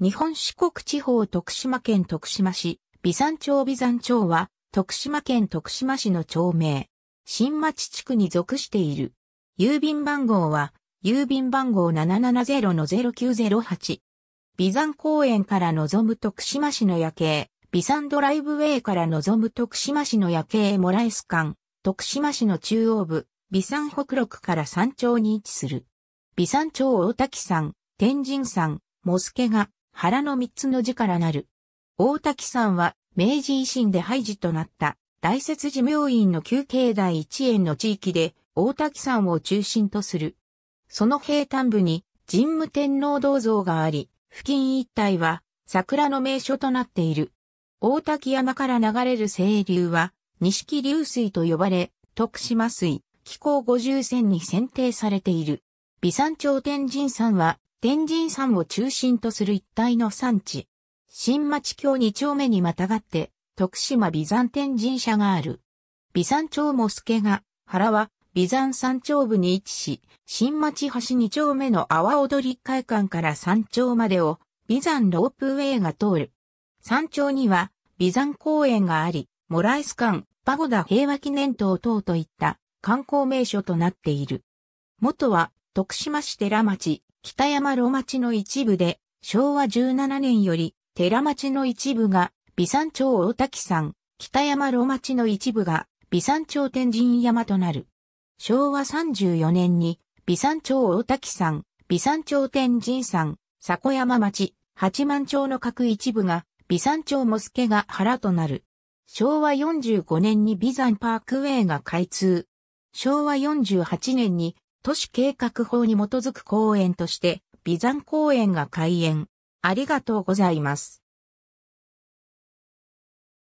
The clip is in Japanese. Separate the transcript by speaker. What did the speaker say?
Speaker 1: 日本四国地方徳島県徳島市、美山町美山町は、徳島県徳島市の町名、新町地区に属している。郵便番号は、郵便番号770-0908。美山公園から望む徳島市の夜景、美山ドライブウェイから望む徳島市の夜景モライス館、徳島市の中央部、美山北麓から山頂に位置する。美山町大滝山、天神山、モスケが、原の三つの字からなる。大滝山は、明治維新で廃寺となった、大雪寺病院の旧境内一円の地域で、大滝山を中心とする。その平坦部に、神武天皇銅像があり、付近一帯は、桜の名所となっている。大滝山から流れる清流は、錦流水と呼ばれ、徳島水、気候五重線に選定されている。美山町天神山は、天神山を中心とする一帯の産地。新町橋二丁目にまたがって、徳島美山天神社がある。美山町も助が、原は美山山頂部に位置し、新町橋二丁目の阿波踊り会館から山頂までを、美山ロープウェイが通る。山頂には、美山公園があり、モライス館、パゴダ平和記念塔等といった観光名所となっている。元は徳島市寺町北山炉町の一部で、昭和17年より、寺町の一部が、美山町大滝山、北山炉町の一部が、美山町天神山となる。昭和34年に、美山町大滝山、美山町天神山、古山町、八幡町の各一部が、美山町モスケが原となる。昭和45年に美山パークウェイが開通。昭和48年に都市計画法に基づく公園として、美山公園が開園。ありがとうございます。